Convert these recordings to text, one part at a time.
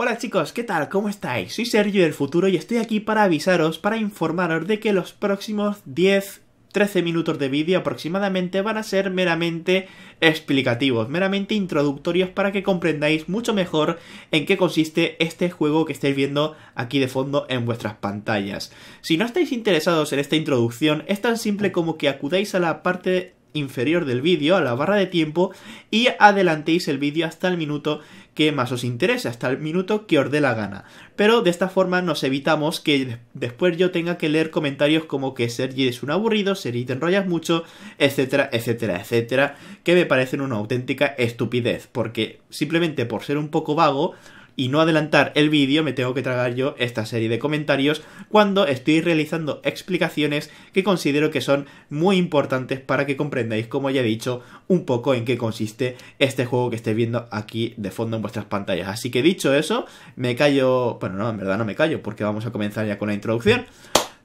Hola chicos, ¿qué tal? ¿Cómo estáis? Soy Sergio del Futuro y estoy aquí para avisaros, para informaros de que los próximos 10, 13 minutos de vídeo aproximadamente van a ser meramente explicativos, meramente introductorios para que comprendáis mucho mejor en qué consiste este juego que estáis viendo aquí de fondo en vuestras pantallas. Si no estáis interesados en esta introducción, es tan simple como que acudáis a la parte inferior del vídeo, a la barra de tiempo, y adelantéis el vídeo hasta el minuto que más os interese, hasta el minuto que os dé la gana. Pero de esta forma nos evitamos que después yo tenga que leer comentarios como que Sergi es un aburrido, Sergi te enrollas mucho, etcétera, etcétera, etcétera, que me parecen una auténtica estupidez, porque simplemente por ser un poco vago, y no adelantar el vídeo, me tengo que tragar yo esta serie de comentarios cuando estoy realizando explicaciones que considero que son muy importantes para que comprendáis, como ya he dicho, un poco en qué consiste este juego que estáis viendo aquí de fondo en vuestras pantallas. Así que dicho eso, me callo... Bueno, no, en verdad no me callo porque vamos a comenzar ya con la introducción.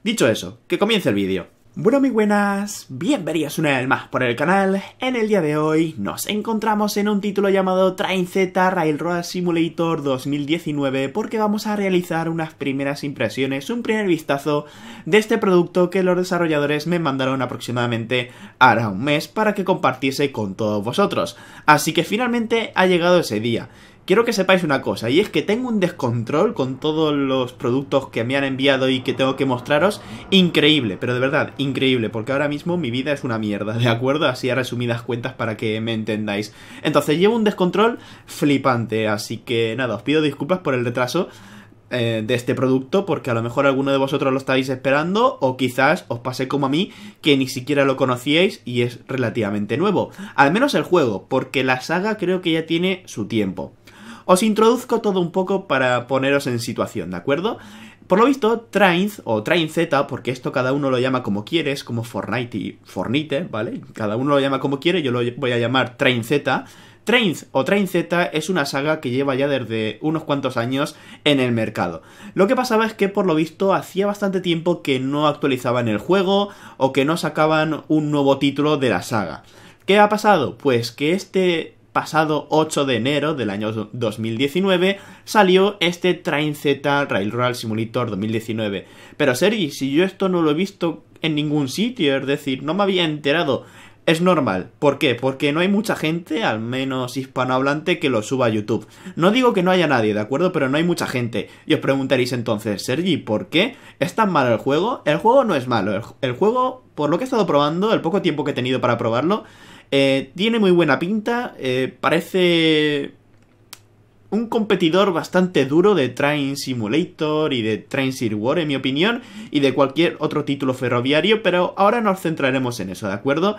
Dicho eso, que comience el vídeo. Bueno, mi buenas, bienvenidos una vez más por el canal. En el día de hoy nos encontramos en un título llamado Train Z Railroad Simulator 2019 porque vamos a realizar unas primeras impresiones, un primer vistazo de este producto que los desarrolladores me mandaron aproximadamente ahora un mes para que compartiese con todos vosotros. Así que finalmente ha llegado ese día. Quiero que sepáis una cosa, y es que tengo un descontrol con todos los productos que me han enviado y que tengo que mostraros, increíble, pero de verdad, increíble, porque ahora mismo mi vida es una mierda, ¿de acuerdo? Así a resumidas cuentas para que me entendáis. Entonces llevo un descontrol flipante, así que nada, os pido disculpas por el retraso eh, de este producto porque a lo mejor alguno de vosotros lo estáis esperando o quizás os pase como a mí que ni siquiera lo conocíais y es relativamente nuevo al menos el juego porque la saga creo que ya tiene su tiempo os introduzco todo un poco para poneros en situación, ¿de acuerdo? Por lo visto, Trainz, o Trainz, porque esto cada uno lo llama como quiere, es como Fortnite y Fornite, ¿vale? Cada uno lo llama como quiere, yo lo voy a llamar Trainz. Trainz o Train es una saga que lleva ya desde unos cuantos años en el mercado. Lo que pasaba es que por lo visto hacía bastante tiempo que no actualizaban el juego o que no sacaban un nuevo título de la saga. ¿Qué ha pasado? Pues que este pasado 8 de enero del año 2019 salió este Train Z Railroad Simulator 2019. Pero Sergi, si yo esto no lo he visto en ningún sitio, es decir, no me había enterado. Es normal. ¿Por qué? Porque no hay mucha gente, al menos hispanohablante, que lo suba a YouTube. No digo que no haya nadie, ¿de acuerdo? Pero no hay mucha gente. Y os preguntaréis entonces, Sergi, ¿por qué es tan malo el juego? El juego no es malo. El, juego, por lo que he estado probando, el poco tiempo que he tenido para probarlo, eh, tiene muy buena pinta, eh, parece un competidor bastante duro de Train Simulator y de Train City War, en mi opinión, y de cualquier otro título ferroviario, pero ahora nos centraremos en eso, ¿de acuerdo?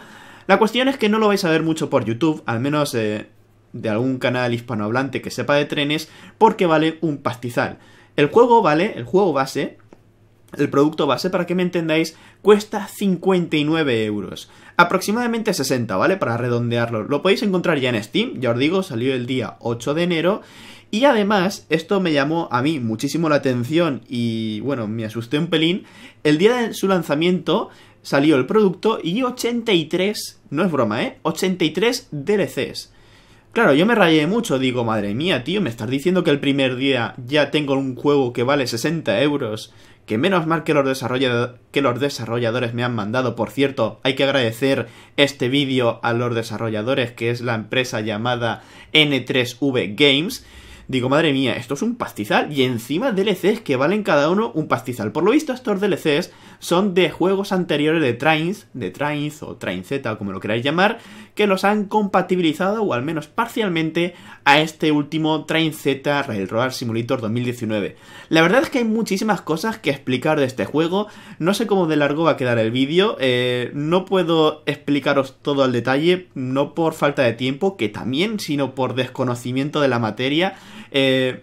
La cuestión es que no lo vais a ver mucho por YouTube, al menos eh, de algún canal hispanohablante que sepa de trenes, porque vale un pastizal. El juego vale, el juego base, el producto base, para que me entendáis, cuesta 59 euros. Aproximadamente 60, ¿vale? Para redondearlo. Lo podéis encontrar ya en Steam, ya os digo, salió el día 8 de enero. Y además, esto me llamó a mí muchísimo la atención y bueno, me asusté un pelín. El día de su lanzamiento salió el producto y 83, no es broma, ¿eh? 83 DLCs. Claro, yo me rayé mucho, digo, madre mía, tío, me estás diciendo que el primer día ya tengo un juego que vale 60 euros que menos mal que los, que los desarrolladores me han mandado. Por cierto, hay que agradecer este vídeo a los desarrolladores, que es la empresa llamada N3V Games. Digo, madre mía, esto es un pastizal y encima DLCs que valen cada uno un pastizal. Por lo visto, estos DLCs son de juegos anteriores de Trains, de Trains o Train Z, como lo queráis llamar, que los han compatibilizado o al menos parcialmente a este último Train Z Railroad Simulator 2019. La verdad es que hay muchísimas cosas que explicar de este juego, no sé cómo de largo va a quedar el vídeo, eh, no puedo explicaros todo al detalle, no por falta de tiempo, que también, sino por desconocimiento de la materia. Eh,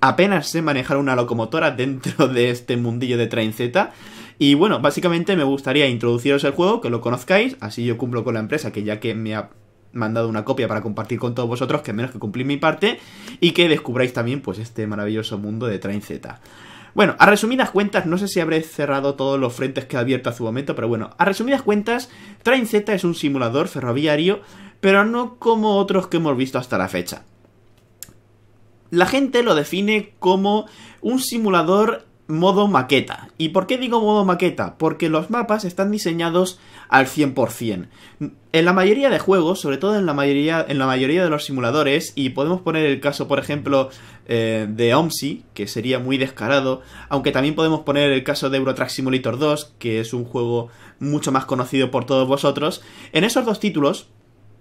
apenas sé manejar una locomotora dentro de este mundillo de Train Z. Y bueno, básicamente me gustaría introduciros el juego, que lo conozcáis, así yo cumplo con la empresa, que ya que me ha mandado una copia para compartir con todos vosotros, que menos que cumplir mi parte, y que descubráis también pues este maravilloso mundo de Train Z. Bueno, a resumidas cuentas, no sé si habré cerrado todos los frentes que he abierto hace su momento, pero bueno, a resumidas cuentas, Train Z es un simulador ferroviario, pero no como otros que hemos visto hasta la fecha. La gente lo define como un simulador modo maqueta. ¿Y por qué digo modo maqueta? Porque los mapas están diseñados al 100%. En la mayoría de juegos, sobre todo en la mayoría, en la mayoría de los simuladores, y podemos poner el caso, por ejemplo, eh, de OMSI, que sería muy descarado, aunque también podemos poner el caso de Eurotrack Simulator 2, que es un juego mucho más conocido por todos vosotros. En esos dos títulos,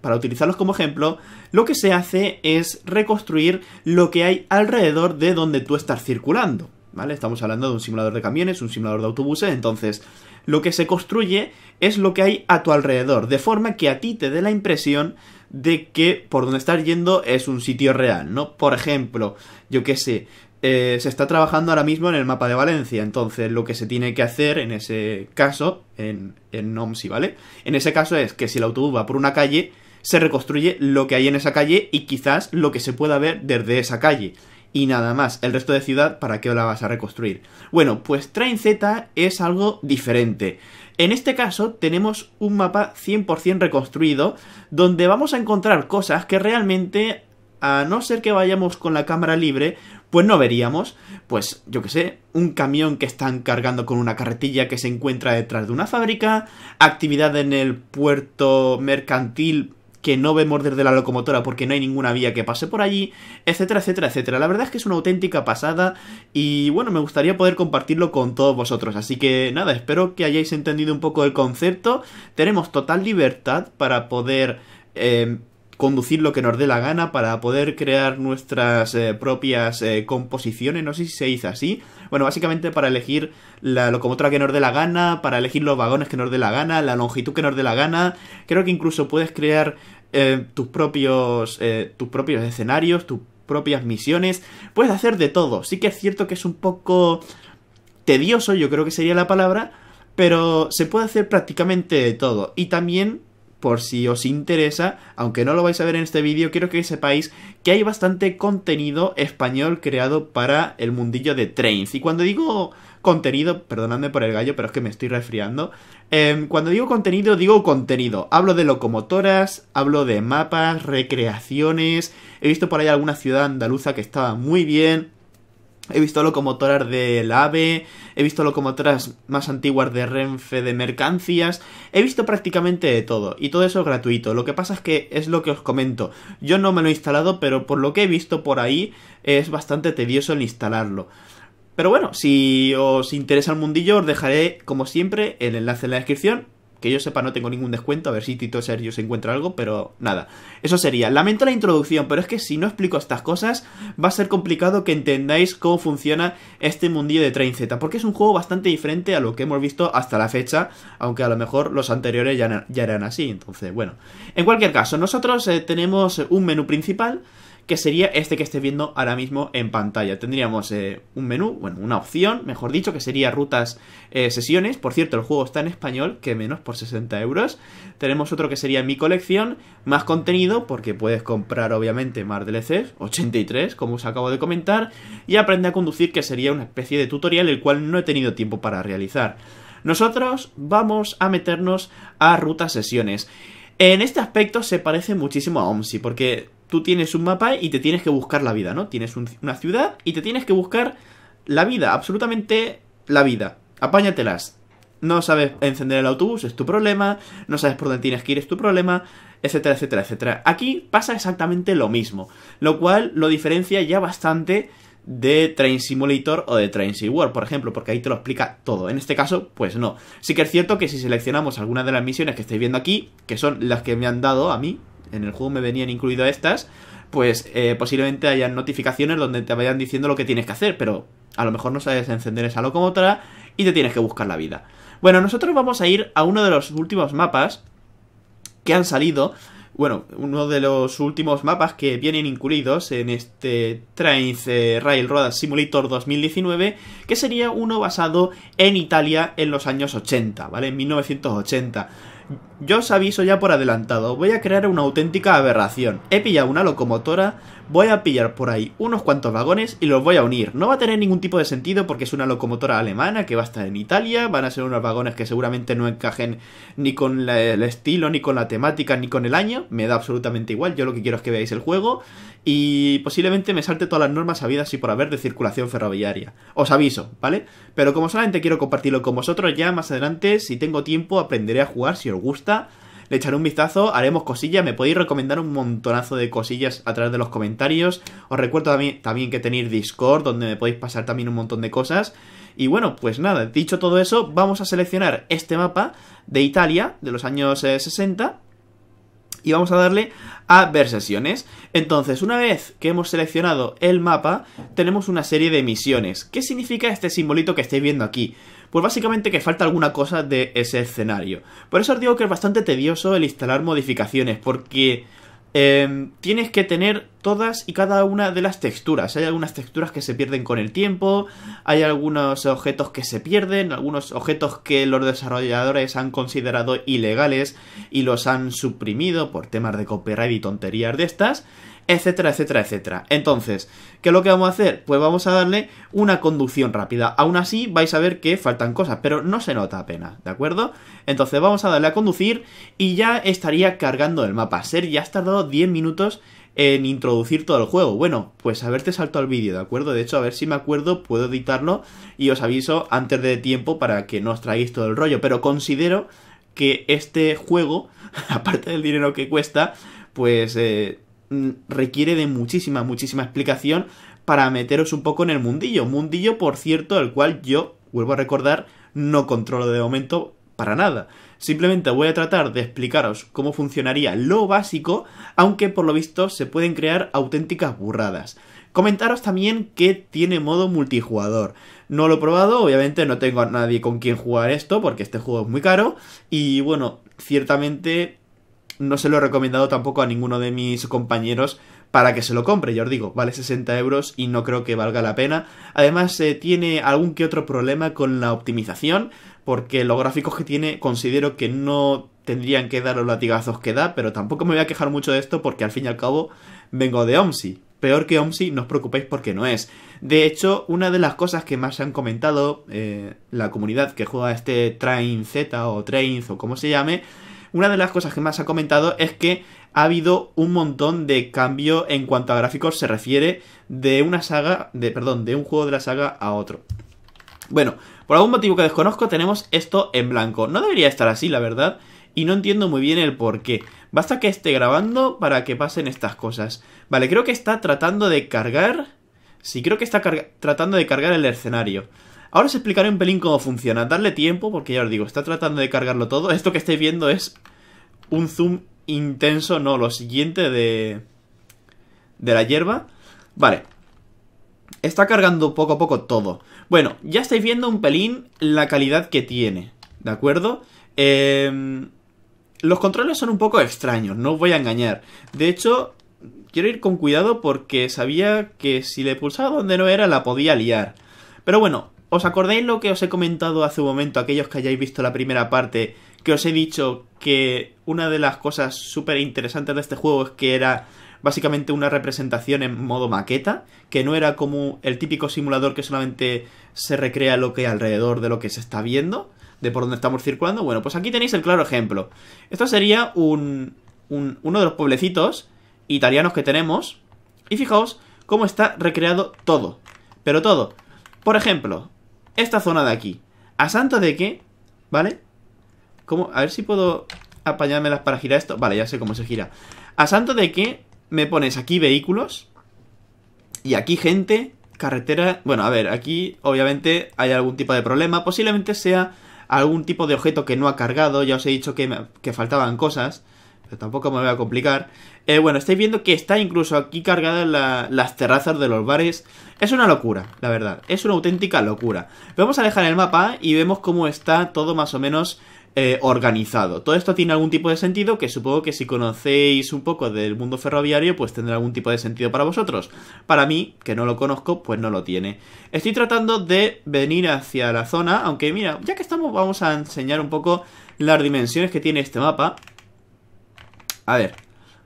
para utilizarlos como ejemplo, lo que se hace es reconstruir lo que hay alrededor de donde tú estás circulando. ¿vale? Estamos hablando de un simulador de camiones, un simulador de autobuses, entonces lo que se construye es lo que hay a tu alrededor, de forma que a ti te dé la impresión de que por donde estás yendo es un sitio real, ¿no? Por ejemplo, yo qué sé, eh, se está trabajando ahora mismo en el mapa de Valencia, entonces lo que se tiene que hacer en ese caso, en, en OMSI, ¿vale? En ese caso es que si el autobús va por una calle, se reconstruye lo que hay en esa calle y quizás lo que se pueda ver desde esa calle y nada más. El resto de ciudad, ¿para qué la vas a reconstruir? Bueno, pues Train Z es algo diferente. En este caso tenemos un mapa 100% reconstruido donde vamos a encontrar cosas que realmente, a no ser que vayamos con la cámara libre, pues no veríamos, pues yo que sé, un camión que están cargando con una carretilla que se encuentra detrás de una fábrica, actividad en el puerto mercantil que no morder desde la locomotora porque no hay ninguna vía que pase por allí, etcétera, etcétera, etcétera. La verdad es que es una auténtica pasada y bueno, me gustaría poder compartirlo con todos vosotros. Así que nada, espero que hayáis entendido un poco el concepto. Tenemos total libertad para poder... Eh, conducir lo que nos dé la gana para poder crear nuestras eh, propias eh, composiciones, no sé si se dice así. Bueno, básicamente para elegir la locomotora que nos dé la gana, para elegir los vagones que nos dé la gana, la longitud que nos dé la gana. Creo que incluso puedes crear eh, tus propios tus propios escenarios, tus propias misiones. Puedes hacer de todo. Sí que es cierto que es un poco tedioso, yo creo que sería la palabra, pero se puede hacer prácticamente de todo. Y también por si os interesa, aunque no lo vais a ver en este vídeo, quiero que sepáis que hay bastante contenido español creado para el mundillo de Trains. Y cuando digo contenido, perdonadme por el gallo, pero es que me estoy resfriando. Em, cuando digo contenido, digo contenido. Hablo de locomotoras, hablo de mapas, recreaciones. He visto por ahí alguna ciudad andaluza que estaba muy bien. He visto locomotoras del AVE, he visto locomotoras más antiguas de Renfe de mercancías, he visto prácticamente de todo, y todo eso es gratuito. Lo que pasa es que es lo que os comento. Yo no me lo he instalado, pero por lo que he visto por ahí, es bastante tedioso el instalarlo. Pero bueno, si os interesa el mundillo, os dejaré, como siempre, el enlace en la descripción que yo sepa, no tengo ningún descuento. A ver si Tito Sergio se encuentra algo, pero nada. Eso sería. Lamento la introducción, pero es que si no explico estas cosas, va a ser complicado que entendáis cómo funciona este mundillo de Train Z. Porque es un juego bastante diferente a lo que hemos visto hasta la fecha. Aunque a lo mejor los anteriores ya, eran así. Entonces, bueno. En cualquier caso, nosotros eh, tenemos un menú principal que sería este que esté viendo ahora mismo en pantalla. Tendríamos eh, un menú, bueno, una opción, mejor dicho, que sería rutas, eh, sesiones. Por cierto, el juego está en español, que menos por 60 euros. Tenemos otro que sería mi colección, más contenido, porque puedes comprar obviamente más DLCs, 83, como os acabo de comentar, y aprende a conducir, que sería una especie de tutorial el cual no he tenido tiempo para realizar. Nosotros vamos a meternos a rutas sesiones. En este aspecto se parece muchísimo a OMSI, porque tú tienes un mapa y te tienes que buscar la vida, ¿no? Tienes una ciudad y te tienes que buscar la vida, absolutamente la vida. Apáñatelas. No sabes encender el autobús, es tu problema. No sabes por dónde tienes que ir, es tu problema. Etcétera, etcétera, etcétera. Aquí pasa exactamente lo mismo. Lo cual lo diferencia ya bastante de Train Simulator o de Train World, por ejemplo, porque ahí te lo explica todo. En este caso, pues no. Sí que es cierto que si seleccionamos alguna de las misiones que estáis viendo aquí, que son las que me han dado a mí, en el juego me venían incluidas estas, pues eh, posiblemente hayan notificaciones donde te vayan diciendo lo que tienes que hacer, pero a lo mejor no sabes encender esa locomotora y te tienes que buscar la vida. Bueno, nosotros vamos a ir a uno de los últimos mapas que han salido. Bueno, uno de los últimos mapas que vienen incluidos en este Trains eh, rail Railroad Simulator 2019, que sería uno basado en Italia en los años 80, ¿vale? En 1980. Yo os aviso ya por adelantado, voy a crear una auténtica aberración. He pillado una locomotora, voy a pillar por ahí unos cuantos vagones y los voy a unir. No va a tener ningún tipo de sentido porque es una locomotora alemana que va a estar en Italia, van a ser unos vagones que seguramente no encajen ni con el estilo, ni con la temática, ni con el año. Me da absolutamente igual, yo lo que quiero es que veáis el juego y posiblemente me salte todas las normas habidas y por haber de circulación ferroviaria. Os aviso, ¿vale? Pero como solamente quiero compartirlo con vosotros, ya más adelante, si tengo tiempo, aprenderé a jugar si os gusta le echaré un vistazo, haremos cosillas, me podéis recomendar un montonazo de cosillas a través de los comentarios. Os recuerdo también, que tenéis Discord, donde me podéis pasar también un montón de cosas. Y bueno, pues nada, dicho todo eso, vamos a seleccionar este mapa de Italia de los años 60 eh, y vamos a darle a ver sesiones. Entonces, una vez que hemos seleccionado el mapa, tenemos una serie de misiones. ¿Qué significa este simbolito que estáis viendo aquí? Pues básicamente que falta alguna cosa de ese escenario. Por eso os digo que es bastante tedioso el instalar modificaciones, porque em, tienes que tener todas y cada una de las texturas. Hay algunas texturas que se pierden con el tiempo, hay algunos objetos que se pierden, algunos objetos que los desarrolladores han considerado ilegales y los han suprimido por temas de copyright y tonterías de estas etcétera, etcétera, etcétera. Entonces, ¿qué es lo que vamos a hacer? Pues vamos a darle una conducción rápida. Aún así vais a ver que faltan cosas, pero no se nota apenas, ¿de acuerdo? Entonces vamos a darle a conducir y ya estaría cargando el mapa. Ser ya has tardado 10 minutos en introducir todo el juego. Bueno, pues haberte salto al vídeo, ¿de acuerdo? De hecho, a ver si me acuerdo, puedo editarlo y os aviso antes de tiempo para que no os traigáis todo el rollo. Pero considero que este juego, aparte del dinero que cuesta, pues eh, Mm, requiere de muchísima, muchísima explicación para meteros un poco en el mundillo. Mundillo, por cierto, el cual yo, vuelvo a recordar, no controlo de momento para nada. Simplemente voy a tratar de explicaros cómo funcionaría lo básico, aunque por lo visto se pueden crear auténticas burradas. Comentaros también que tiene modo multijugador. No lo he probado, obviamente no tengo a nadie con quien jugar esto porque este juego es muy caro y bueno, ciertamente no se lo he recomendado tampoco a ninguno de mis compañeros para que se lo compre. Yo os digo, vale 60 euros y no creo que valga la pena. Además, eh, tiene algún que otro problema con la optimización, porque los gráficos que tiene considero que no tendrían que dar los latigazos que da, pero tampoco me voy a quejar mucho de esto porque al fin y al cabo vengo de OMSI. Peor que OMSI, no os preocupéis porque no es. De hecho, una de las cosas que más se han comentado eh, la comunidad que juega este Train Z o Train o como se llame una de las cosas que más ha comentado es que ha habido un montón de cambio en cuanto a gráficos se refiere de una saga, de, perdón, de un juego de la saga a otro. Bueno, por algún motivo que desconozco tenemos esto en blanco. No debería estar así, la verdad, y no entiendo muy bien el por qué. Basta que esté grabando para que pasen estas cosas. Vale, creo que está tratando de cargar... Sí, creo que está tratando de cargar el escenario. Ahora os explicaré un pelín cómo funciona. Darle tiempo, porque ya os digo, está tratando de cargarlo todo. Esto que estáis viendo es un zoom intenso, no, lo siguiente de... de la hierba. Vale. Está cargando poco a poco todo. Bueno, ya estáis viendo un pelín la calidad que tiene, ¿de acuerdo? Eh, los controles son un poco extraños, no os voy a engañar. De hecho, quiero ir con cuidado porque sabía que si le pulsaba donde no era la podía liar. Pero bueno, ¿Os acordáis lo que os he comentado hace un momento, aquellos que hayáis visto la primera parte, que os he dicho que una de las cosas súper interesantes de este juego es que era básicamente una representación en modo maqueta, que no era como el típico simulador que solamente se recrea lo que alrededor de lo que se está viendo, de por donde estamos circulando. Bueno, pues aquí tenéis el claro ejemplo. Esto sería un, uno de los pueblecitos italianos que tenemos. Y fijaos cómo está recreado todo. Pero todo. Por ejemplo, esta zona de aquí. ¿A santo de que, ¿Vale? ¿Cómo? A ver si puedo apañármelas para girar esto. Vale, ya sé cómo se gira. ¿A santo de que me pones aquí vehículos? Y aquí gente, carretera... Bueno, a ver, aquí obviamente hay algún tipo de problema. Posiblemente sea algún tipo de objeto que no ha cargado. Ya os he dicho que, que faltaban cosas tampoco me voy a complicar. Eh, bueno, estáis viendo que está incluso aquí cargada las terrazas de los bares. Es una locura, la verdad. Es una auténtica locura. Vamos a dejar el mapa y vemos cómo está todo más o menos eh, organizado. Todo esto tiene algún tipo de sentido que supongo que si conocéis un poco del mundo ferroviario pues tendrá algún tipo de sentido para vosotros. Para mí, que no lo conozco, pues no lo tiene. Estoy tratando de venir hacia la zona, aunque mira, ya que estamos vamos a enseñar un poco las dimensiones que tiene este mapa. A ver,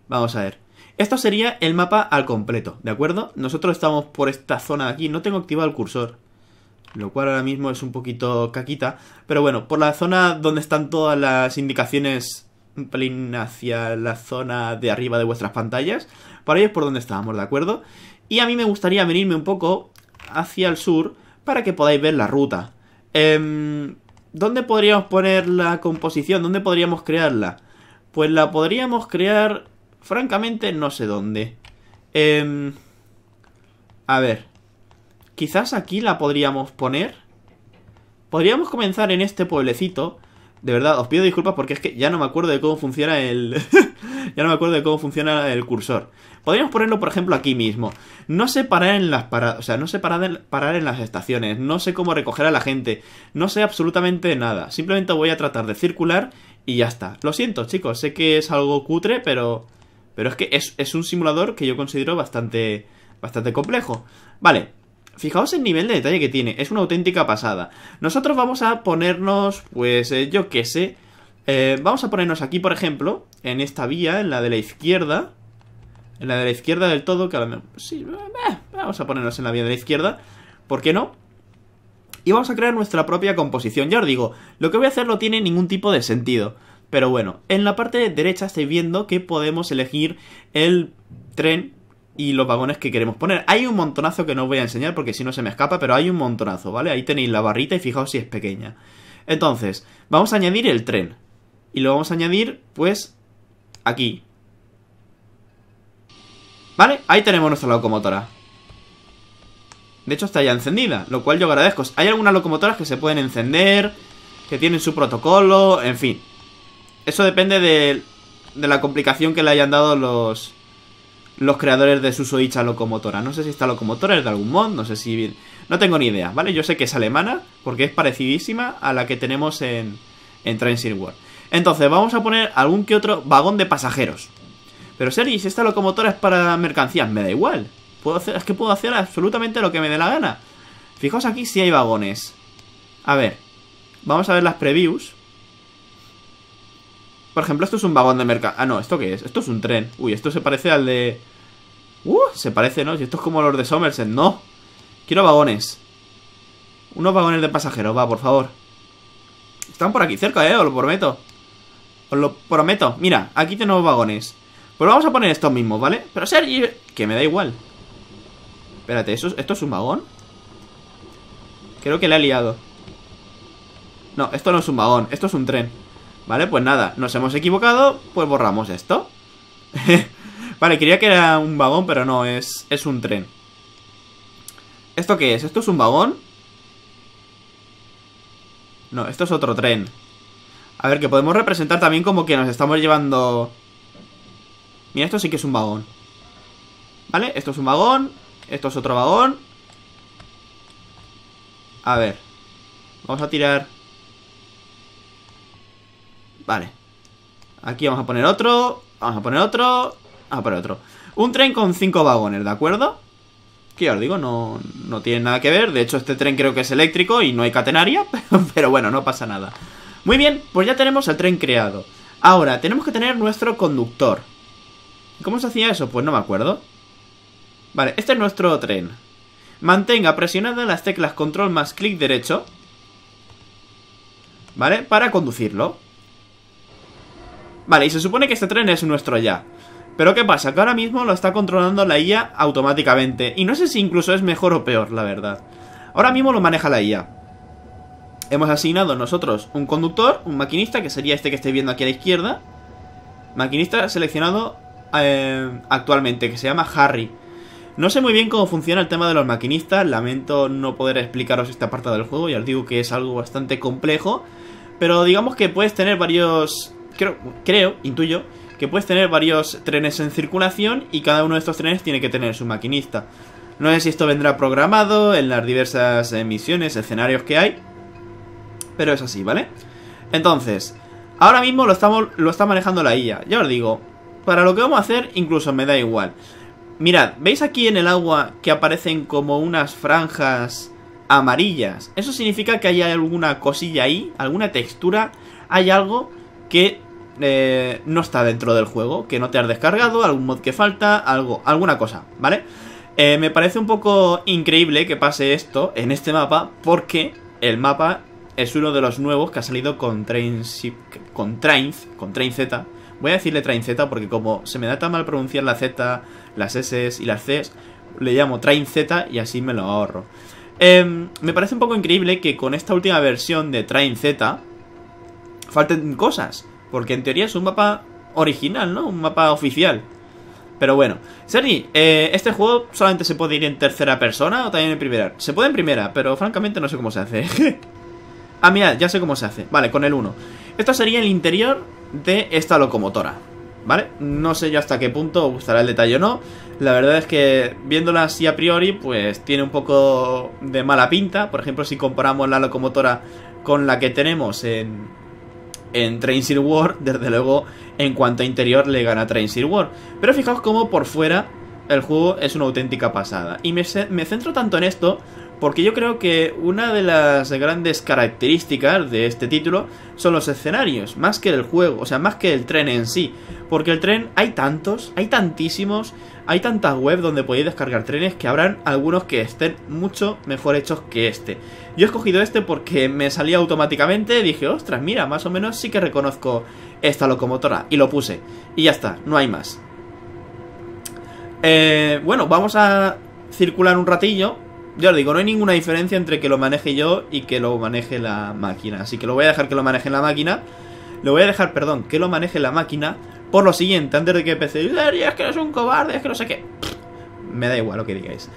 vamos a ver. Esto sería el mapa al completo, ¿de acuerdo? Nosotros estamos por esta zona de aquí, no tengo activado el cursor. Lo cual ahora mismo es un poquito caquita. Pero bueno, por la zona donde están todas las indicaciones un pelín hacia la zona de arriba de vuestras pantallas. Para ahí es por donde estábamos, ¿de acuerdo? Y a mí me gustaría venirme un poco hacia el sur para que podáis ver la ruta. Em, ¿Dónde podríamos poner la composición? ¿Dónde podríamos crearla? Pues la podríamos crear, francamente, no sé dónde. Em, a ver. Quizás aquí la podríamos poner. Podríamos comenzar en este pueblecito. De verdad, os pido disculpas porque es que ya no me acuerdo de cómo funciona el... ya no me acuerdo de cómo funciona el cursor. Podríamos ponerlo, por ejemplo, aquí mismo. No sé parar en las O sea, no sé parar en las estaciones. No sé cómo recoger a la gente. No sé absolutamente nada. Simplemente voy a tratar de circular y ya está. Lo siento, chicos, sé que es algo cutre, pero... Pero es que es, un simulador que yo considero bastante, bastante complejo. Vale, Fijaos el nivel de detalle que tiene, es una auténtica pasada. Nosotros vamos a ponernos, pues eh, yo qué sé, eh, vamos a ponernos aquí, por ejemplo, en esta vía, en la de la izquierda, en la de la izquierda del todo, que a lo Sí, eh, vamos a ponernos en la vía de la izquierda, ¿por qué no? y vamos a crear nuestra propia composición. Ya os digo, lo que voy a hacer no tiene ningún tipo de sentido. Pero bueno, en la parte derecha estáis viendo que podemos elegir el tren y los vagones que queremos poner. Hay un montonazo que no os voy a enseñar porque si no se me escapa, pero hay un montonazo, ¿vale? Ahí tenéis la barrita y fijaos si es pequeña. Entonces, vamos a añadir el tren. Y lo vamos a añadir, pues, aquí. ¿Vale? Ahí tenemos nuestra locomotora. De hecho está ya encendida, lo cual yo agradezco Hay algunas locomotoras que se pueden encender Que tienen su protocolo, en fin Eso depende de, de la complicación que le hayan dado los los creadores de su dicha locomotora. No sé si esta locomotora es de algún mod, no sé si... No tengo ni idea, ¿vale? Yo sé que es alemana, porque es parecidísima a la que tenemos en, en Transit World. Entonces, vamos a poner algún que otro vagón de pasajeros. Pero, si esta locomotora es para mercancías, me da igual hacer, es que puedo hacer absolutamente lo que me dé la gana. Fijaos aquí si hay vagones. A ver, vamos a ver las previews. Por ejemplo, esto es un vagón de mercado. Ah, no, ¿esto qué es? Esto es un tren. Uy, esto se parece al de... Uh, se parece, ¿no? Si esto es como los de Somerset, no. Quiero vagones. Unos vagones de pasajeros, va, por favor. Están por aquí cerca, ¿eh? Os lo prometo. Os lo prometo. Mira, aquí tenemos vagones. Pues vamos a poner estos mismos, ¿vale? Pero ser... Que me da igual. Espérate, ¿eso, ¿esto es un vagón? Creo que le he liado No, esto no es un vagón, esto es un tren Vale, pues nada, nos hemos equivocado Pues borramos esto Vale, quería que era un vagón, pero no, es, es un tren ¿Esto qué es? ¿Esto es un vagón? No, esto es otro tren A ver, que podemos representar también como que nos estamos llevando... Mira, esto sí que es un vagón ¿Vale? Esto es un vagón esto es otro vagón. A ver. Vamos a tirar... Vale. Aquí vamos a poner otro. Vamos a poner otro. Vamos a poner otro. Un tren con cinco vagones, ¿de acuerdo? Que ya os digo, no, no tiene nada que ver. De hecho, este tren creo que es eléctrico y no hay catenaria. Pero, pero bueno, no pasa nada. Muy bien, pues ya tenemos el tren creado. Ahora, tenemos que tener nuestro conductor. ¿Cómo se hacía eso? Pues no me acuerdo. Vale, este es nuestro tren. Mantenga presionadas las teclas control más clic derecho. ¿Vale? Para conducirlo. Vale, y se supone que este tren es nuestro ya. Pero ¿qué pasa? Que ahora mismo lo está controlando la IA automáticamente. Y no sé si incluso es mejor o peor, la verdad. Ahora mismo lo maneja la IA. Hemos asignado nosotros un conductor, un maquinista, que sería este que estáis viendo aquí a la izquierda. Maquinista seleccionado eh, actualmente, que se llama Harry. No sé muy bien cómo funciona el tema de los maquinistas, lamento no poder explicaros esta parte del juego, ya os digo que es algo bastante complejo, pero digamos que puedes tener varios, creo, creo intuyo, que puedes tener varios trenes en circulación y cada uno de estos trenes tiene que tener su maquinista. No sé si esto vendrá programado en las diversas misiones, escenarios que hay, pero es así, ¿vale? Entonces, ahora mismo lo, estamos, lo está manejando la IA, ya os digo, para lo que vamos a hacer incluso me da igual. Mirad, ¿veis aquí en el agua que aparecen como unas franjas amarillas? Eso significa que hay alguna cosilla ahí, alguna textura, hay algo que eh, no está dentro del juego, que no te has descargado, algún mod que falta, algo, alguna cosa, ¿vale? Eh, me parece un poco increíble que pase esto en este mapa porque el mapa es uno de los nuevos que ha salido con Train, con Train, con Train Z. Voy a decirle Train Z porque como se me da tan mal pronunciar la Z, las S y las Cs, le llamo Train Z y así me lo ahorro. Em, me parece un poco increíble que con esta última versión de Train Z falten cosas, porque en teoría es un mapa original, ¿no? Un mapa oficial. Pero bueno, Sergi, eh, este juego solamente se puede ir en tercera persona o también en primera. Se puede en primera, pero francamente no sé cómo se hace. Ah, mirad, ya sé cómo se hace. Vale, con el 1. Esto sería el interior de esta locomotora. ¿Vale? No sé yo hasta qué punto gustará el detalle o no. La verdad es que viéndola así a priori, pues tiene un poco de mala pinta. Por ejemplo, si comparamos la locomotora con la que tenemos en, Train Seal War, desde luego en cuanto a interior le gana Train Seal War. Pero fijaos cómo por fuera el juego es una auténtica pasada. Y me, me centro tanto en esto porque yo creo que una de las grandes características de este título son los escenarios, más que el juego, o sea, más que el tren en sí. Porque el tren hay tantos, hay tantísimos, hay tantas webs donde podéis descargar trenes que habrán algunos que estén mucho mejor hechos que este. Yo he escogido este porque me salía automáticamente, dije, ostras, mira, más o menos sí que reconozco esta locomotora. Y lo puse. Y ya está, no hay más. Eh, bueno, vamos a circular un ratillo ya os digo, no hay ninguna diferencia entre que lo maneje yo y que lo maneje la máquina. Así que lo voy a dejar que lo maneje la máquina. Lo voy a dejar, perdón, que lo maneje la máquina. Por lo siguiente, antes de que empecéis, es que eres un cobarde, es que no sé qué. Me da igual lo que digáis.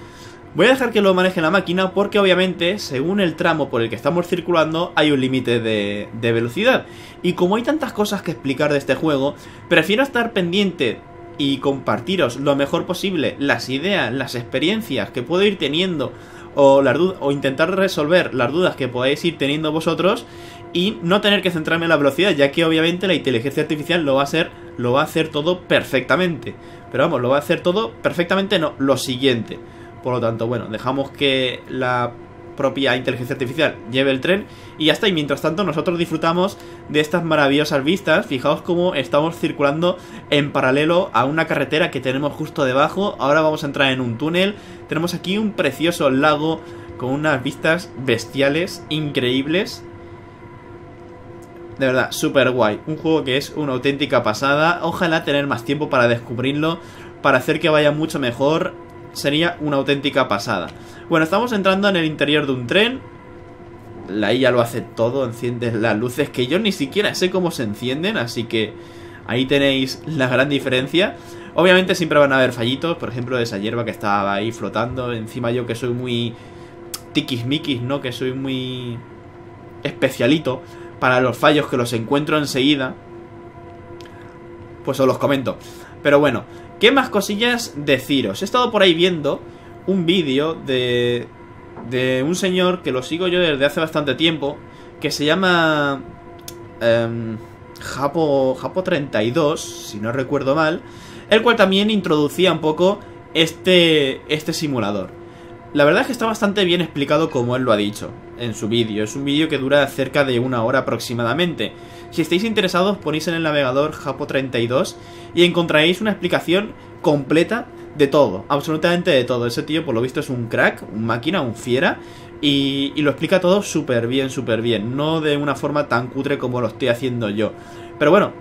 Voy a dejar que lo maneje la máquina porque obviamente, según el tramo por el que estamos circulando, hay un límite de, de, velocidad. Y como hay tantas cosas que explicar de este juego, prefiero estar pendiente y compartiros lo mejor posible las ideas, las experiencias que puedo ir teniendo o, o intentar resolver las dudas que podáis ir teniendo vosotros y no tener que centrarme en la velocidad, ya que obviamente la inteligencia artificial lo va a hacer, lo va a hacer todo perfectamente. Pero vamos, lo va a hacer todo perfectamente, no, lo siguiente. Por lo tanto, bueno, dejamos que la propia inteligencia artificial lleve el tren y ya está. Y mientras tanto nosotros disfrutamos de estas maravillosas vistas. Fijaos cómo estamos circulando en paralelo a una carretera que tenemos justo debajo. Ahora vamos a entrar en un túnel. Tenemos aquí un precioso lago con unas vistas bestiales, increíbles. De verdad, super guay. Un juego que es una auténtica pasada. Ojalá tener más tiempo para descubrirlo, para hacer que vaya mucho mejor. Sería una auténtica pasada. Bueno, estamos entrando en el interior de un tren. La ya lo hace todo, enciende las luces que yo ni siquiera sé cómo se encienden, así que ahí tenéis la gran diferencia. Obviamente siempre van a haber fallitos, por ejemplo, esa hierba que estaba ahí flotando. Encima yo que soy muy tiquismiquis, ¿no? Que soy muy especialito para los fallos que los encuentro enseguida. Pues os los comento. Pero bueno, ¿qué más cosillas deciros? He estado por ahí viendo un vídeo de, de un señor que lo sigo yo desde hace bastante tiempo, que se llama em, Japo, Japo 32, si no recuerdo mal, el cual también introducía un poco este, este simulador. La verdad es que está bastante bien explicado como él lo ha dicho en su vídeo. Es un vídeo que dura cerca de una hora aproximadamente. Si estáis interesados ponéis en el navegador Japo32 y encontraréis una explicación completa de todo, absolutamente de todo. Ese tío, por lo visto, es un crack, un máquina, un fiera. Y, y lo explica todo súper bien, súper bien. No de una forma tan cutre como lo estoy haciendo yo. Pero bueno,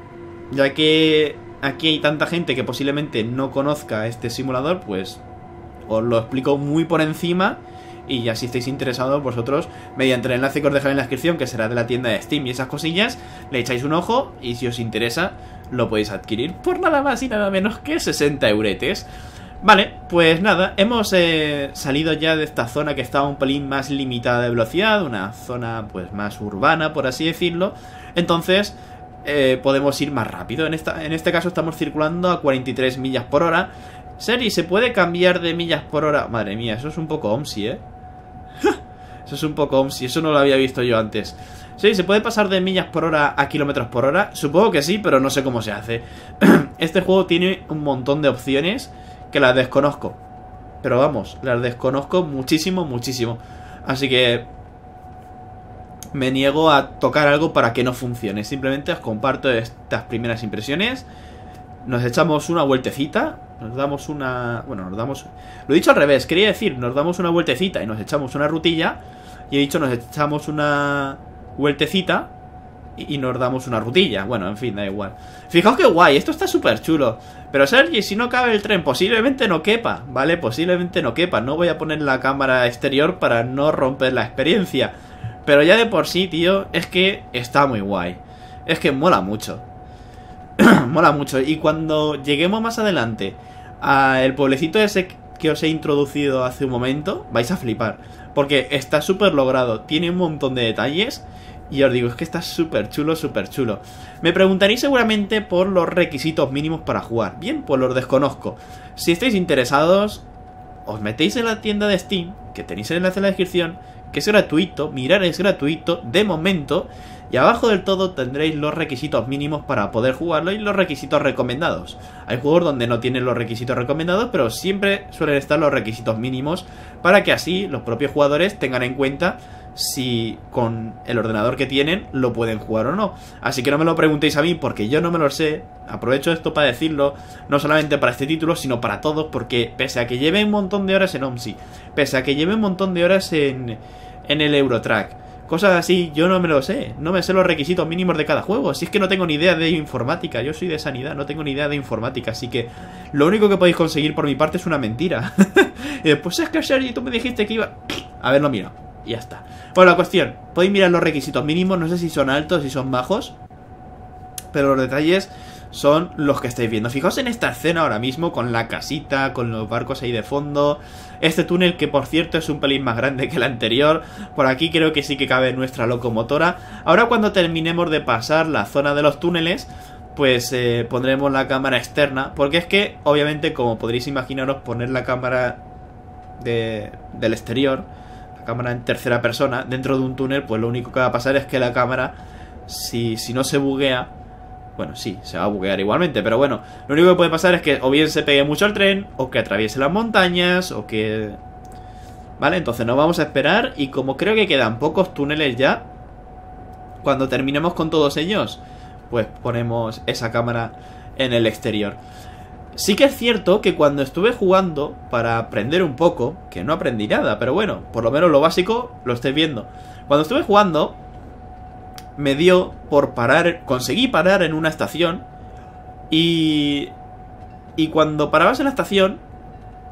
ya que aquí hay tanta gente que posiblemente no conozca este simulador, pues os lo explico muy por encima. Y ya si estáis interesados, vosotros, mediante el enlace que os dejaré en la descripción, que será de la tienda de Steam y esas cosillas, le echáis un ojo y si os interesa, lo podéis adquirir por nada más y nada menos que 60 euretes. Vale, pues nada, hemos eh, salido ya de esta zona que estaba un pelín más limitada de velocidad, una zona pues más urbana, por así decirlo. Entonces, eh, podemos ir más rápido. En, esta, en este caso estamos circulando a 43 millas por hora. Seri, ¿se puede cambiar de millas por hora? Madre mía, eso es un poco OMSI, ¿eh? eso es un poco OMSI, eso no lo había visto yo antes. Sí, ¿se puede pasar de millas por hora a kilómetros por hora? Supongo que sí, pero no sé cómo se hace. este juego tiene un montón de opciones que las desconozco. Pero vamos, las desconozco muchísimo, muchísimo. Así que me niego a tocar algo para que no funcione. Simplemente os comparto estas primeras impresiones. Nos echamos una vueltecita. Nos damos una... Bueno, nos damos... Lo he dicho al revés. Quería decir, nos damos una vueltecita y nos echamos una rutilla. Y he dicho, nos echamos una vueltecita y, nos damos una rutilla. Bueno, en fin, da igual. Fijaos que guay, esto está súper chulo. Pero Sergi, si no cabe el tren, posiblemente no quepa, ¿vale? Posiblemente no quepa. No voy a poner la cámara exterior para no romper la experiencia. Pero ya de por sí, tío, es que está muy guay. Es que mola mucho. mola mucho. Y cuando lleguemos más adelante el pueblecito ese que os he introducido hace un momento, vais a flipar. Porque está súper logrado, tiene un montón de detalles y os digo, es que está súper chulo, súper chulo. Me preguntaréis seguramente por los requisitos mínimos para jugar. Bien, pues los desconozco. Si estáis interesados, os metéis en la tienda de Steam, que tenéis el enlace en la descripción, que es gratuito, mirar es gratuito, de momento, y abajo del todo tendréis los requisitos mínimos para poder jugarlo y los requisitos recomendados. Hay juegos donde no tienen los requisitos recomendados, pero siempre suelen estar los requisitos mínimos para que así los propios jugadores tengan en cuenta si con el ordenador que tienen lo pueden jugar o no. Así que no me lo preguntéis a mí porque yo no me lo sé. Aprovecho esto para decirlo, no solamente para este título, sino para todos, porque pese a que lleve un montón de horas en OMSI, pese a que lleve un montón de horas en, en el Eurotrack, cosas así, yo no me lo sé. No me sé los requisitos mínimos de cada juego. Si es que no tengo ni idea de informática, yo soy de sanidad, no tengo ni idea de informática. Así que lo único que podéis conseguir por mi parte es una mentira. Pues es que ayer tú me dijiste que iba. A ver, lo mira. Y ya está. Bueno, la cuestión. Podéis mirar los requisitos mínimos. No sé si son altos, si son bajos. Pero los detalles son los que estáis viendo. Fijaos en esta escena ahora mismo con la casita, con los barcos ahí de fondo. Este túnel que por cierto es un pelín más grande que el anterior. Por aquí creo que sí que cabe nuestra locomotora. Ahora cuando terminemos de pasar la zona de los túneles, pues eh, pondremos la cámara externa. Porque es que obviamente como podréis imaginaros poner la cámara del exterior cámara en tercera persona, dentro de un túnel, pues lo único que va a pasar es que la cámara, si, si no se buguea, bueno, sí, se va a buguear igualmente, pero bueno, lo único que puede pasar es que o bien se pegue mucho el tren, o que atraviese las montañas, o que... Vale, entonces nos vamos a esperar y como creo que quedan pocos túneles ya, cuando terminemos con todos ellos, pues ponemos esa cámara en el exterior. Sí que es cierto que cuando estuve jugando para aprender un poco, que no aprendí nada, pero bueno, por lo menos lo básico lo estoy viendo. Cuando estuve jugando, me dio por parar, conseguí parar en una estación y... Y cuando parabas en la estación,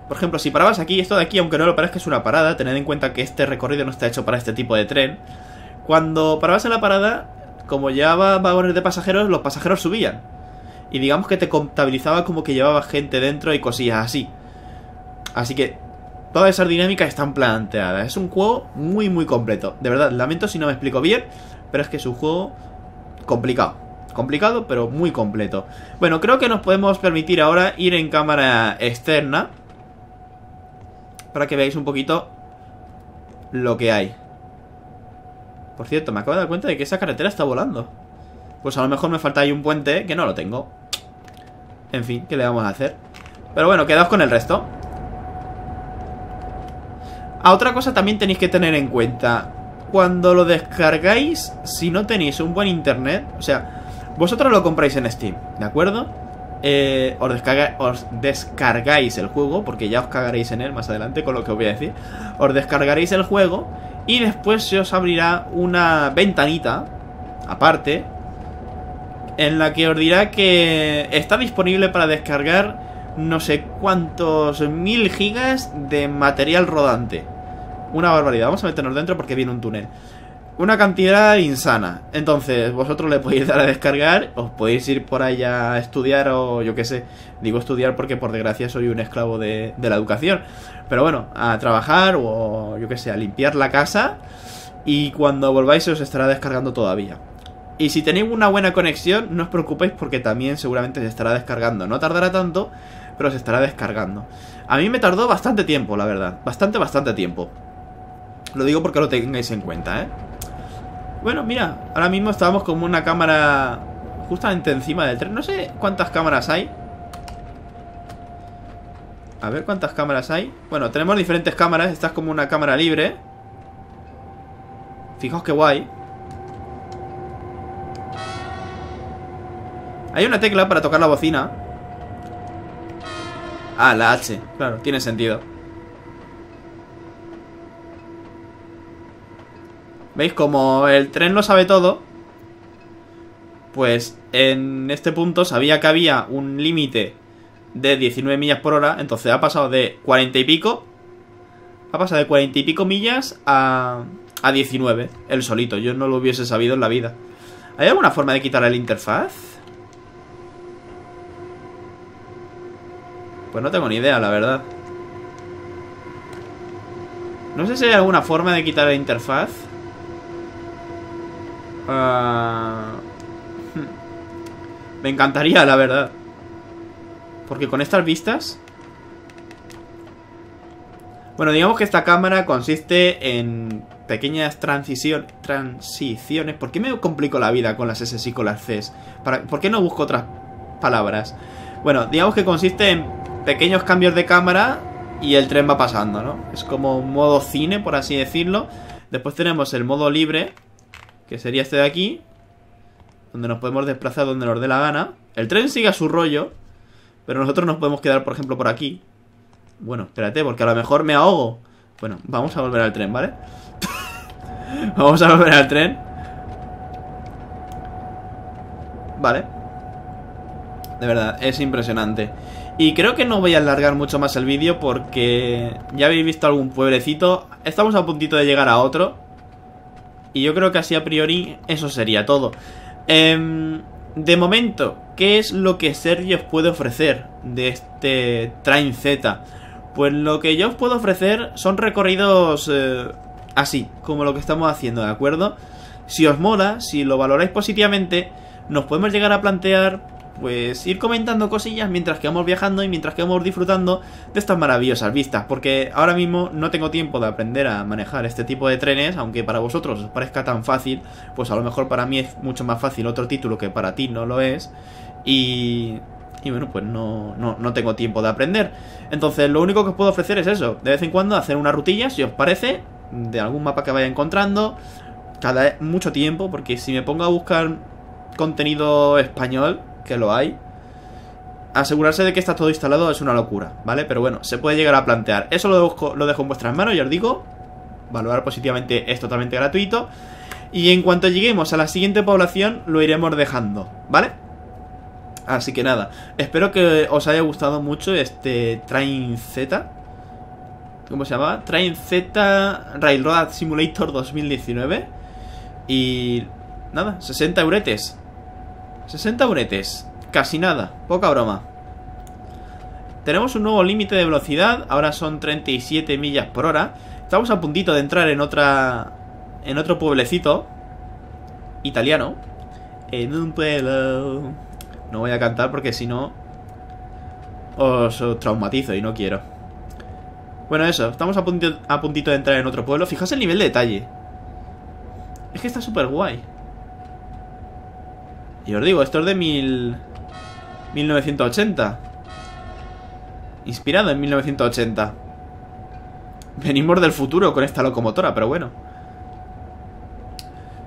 por ejemplo, si parabas aquí, esto de aquí, aunque no lo parezca, es una parada, tened en cuenta que este recorrido no está hecho para este tipo de tren. Cuando parabas en la parada, como llevaba vagones de pasajeros, los pasajeros subían y digamos que te contabilizaba como que llevaba gente dentro y cosillas así. Así que todas esas dinámicas están planteadas. Es un juego muy, muy completo. De verdad, lamento si no me explico bien, pero es que es un juego complicado. Complicado, pero muy completo. Bueno, creo que nos podemos permitir ahora ir en cámara externa. Para que veáis un poquito lo que hay. Por cierto, me acabo de dar cuenta de que esa carretera está volando. Pues a lo mejor me falta ahí un puente que no lo tengo. En fin, ¿qué le vamos a hacer? Pero bueno, quedaos con el resto. A ah, otra cosa también tenéis que tener en cuenta. Cuando lo descargáis, si no tenéis un buen internet, o sea, vosotros lo compráis en Steam, ¿de acuerdo? Eh, os, os, descargáis el juego, porque ya os cagaréis en él más adelante con lo que os voy a decir. Os descargaréis el juego y después se os abrirá una ventanita aparte en la que os dirá que está disponible para descargar no sé cuántos mil gigas de material rodante. Una barbaridad. Vamos a meternos dentro porque viene un túnel. Una cantidad insana. Entonces, vosotros le podéis dar a descargar, os podéis ir por allá a estudiar o yo qué sé. Digo estudiar porque por desgracia soy un esclavo de, la educación. Pero bueno, a trabajar o yo qué sé, a limpiar la casa. Y cuando volváis os estará descargando todavía. Y si tenéis una buena conexión, no os preocupéis porque también seguramente se estará descargando. No tardará tanto, pero se estará descargando. A mí me tardó bastante tiempo, la verdad. Bastante, bastante tiempo. Lo digo porque lo tengáis en cuenta, ¿eh? Bueno, mira, ahora mismo estábamos con una cámara justamente encima del tren. No sé cuántas cámaras hay. A ver cuántas cámaras hay. Bueno, tenemos diferentes cámaras. Esta es como una cámara libre. Fijaos qué guay. Hay una tecla para tocar la bocina. Ah, la H. Claro, tiene sentido. ¿Veis? Como el tren lo sabe todo, pues en este punto sabía que había un límite de 19 millas por hora, entonces ha pasado de 40 y pico, ha pasado de 40 y pico millas a, a 19, el solito, yo no lo hubiese sabido en la vida. ¿Hay alguna forma de quitar el interfaz? Pues no tengo ni idea, la verdad. No sé si hay alguna forma de quitar la interfaz. Ah, me encantaría, la verdad. Porque con estas vistas... Bueno, digamos que esta cámara consiste en pequeñas transición, transiciones. ¿Por qué me complico la vida con las S y con las Cs? ¿Por qué no busco otras palabras? Bueno, digamos que consiste en pequeños cambios de cámara y el tren va pasando, ¿no? Es como un modo cine, por así decirlo. Después tenemos el modo libre, que sería este de aquí, donde nos podemos desplazar donde nos dé la gana. El tren sigue a su rollo, pero nosotros nos podemos quedar, por ejemplo, por aquí. Bueno, espérate, porque a lo mejor me ahogo. Bueno, vamos a volver al tren, ¿vale? vamos a volver al tren. Vale. De verdad, es impresionante. Y creo que no voy a alargar mucho más el vídeo porque ya habéis visto algún pueblecito. Estamos a puntito de llegar a otro. Y yo creo que así a priori eso sería todo. Em, de momento, ¿qué es lo que Sergio os puede ofrecer de este Train Z? Pues lo que yo os puedo ofrecer son recorridos eh, así, como lo que estamos haciendo, ¿de acuerdo? Si os mola, si lo valoráis positivamente, nos podemos llegar a plantear pues ir comentando cosillas mientras que vamos viajando y mientras que vamos disfrutando de estas maravillosas vistas, porque ahora mismo no tengo tiempo de aprender a manejar este tipo de trenes, aunque para vosotros os parezca tan fácil, pues a lo mejor para mí es mucho más fácil otro título que para ti no lo es, y... Y bueno, pues no, no, no tengo tiempo de aprender. Entonces, lo único que os puedo ofrecer es eso. De vez en cuando hacer una rutilla, si os parece, de algún mapa que vaya encontrando. Cada mucho tiempo, porque si me pongo a buscar contenido español, que lo hay. Asegurarse de que está todo instalado es una locura, ¿vale? Pero bueno, se puede llegar a plantear. Eso lo dejo, en vuestras manos, ya os digo. Valorar positivamente es totalmente gratuito. Y en cuanto lleguemos a la siguiente población, lo iremos dejando, ¿vale? Así que nada, espero que os haya gustado mucho este Train Z. ¿Cómo se llamaba? Train Z Railroad Simulator 2019. Y nada, 60 euretes. 60 buretes, Casi nada. Poca broma. Tenemos un nuevo límite de velocidad. Ahora son 37 millas por hora. Estamos a puntito de entrar en otra... En otro pueblecito. Italiano. En un pueblo... No voy a cantar porque si no... Os traumatizo y no quiero. Bueno, eso. Estamos a puntito, a puntito de entrar en otro pueblo. Fijaos el nivel de detalle. Es que está súper guay. Y os digo, esto es de mil... 1980. Inspirado en 1980. Venimos del futuro con esta locomotora, pero bueno.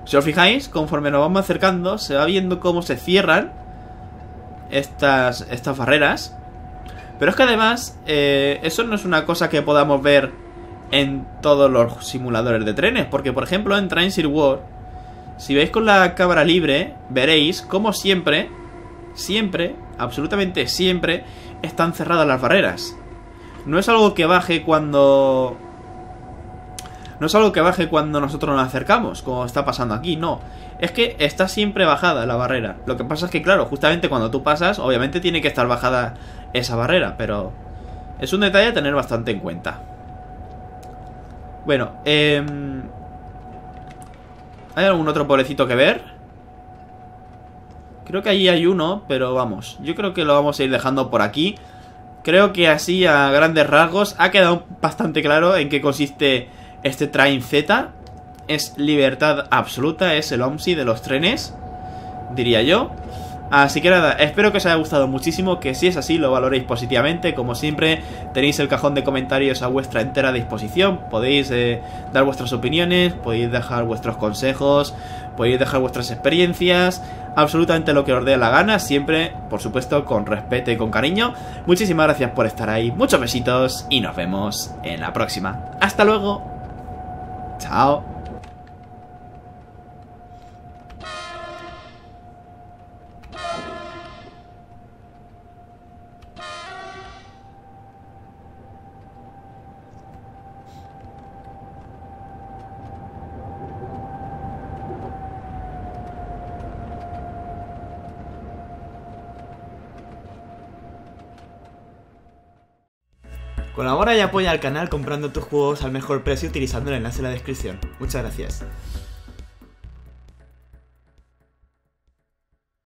Si os fijáis, conforme nos vamos acercando, se va viendo cómo se cierran estas, estas barreras. Pero es que además, eh, eso no es una cosa que podamos ver en todos los simuladores de trenes. Porque, por ejemplo, en Transit World si veis con la cámara libre, veréis como siempre, siempre, absolutamente siempre, están cerradas las barreras. No es algo que baje cuando... No es algo que baje cuando nosotros nos acercamos, como está pasando aquí, no. Es que está siempre bajada la barrera. Lo que pasa es que, claro, justamente cuando tú pasas, obviamente tiene que estar bajada esa barrera, pero es un detalle a tener bastante en cuenta. Bueno, eh... ¿Hay algún otro pobrecito que ver? Creo que allí hay uno, pero vamos. Yo creo que lo vamos a ir dejando por aquí. Creo que así, a grandes rasgos, ha quedado bastante claro en qué consiste este Train Z. Es libertad absoluta, es el OMSI de los trenes, diría yo. Así que nada, espero que os haya gustado muchísimo, que si es así lo valoréis positivamente, como siempre tenéis el cajón de comentarios a vuestra entera disposición, podéis eh, dar vuestras opiniones, podéis dejar vuestros consejos, podéis dejar vuestras experiencias, absolutamente lo que os dé la gana, siempre, por supuesto, con respeto y con cariño. Muchísimas gracias por estar ahí, muchos besitos y nos vemos en la próxima. Hasta luego. Chao. Colabora y apoya al canal comprando tus juegos al mejor precio utilizando el enlace en la descripción. Muchas gracias.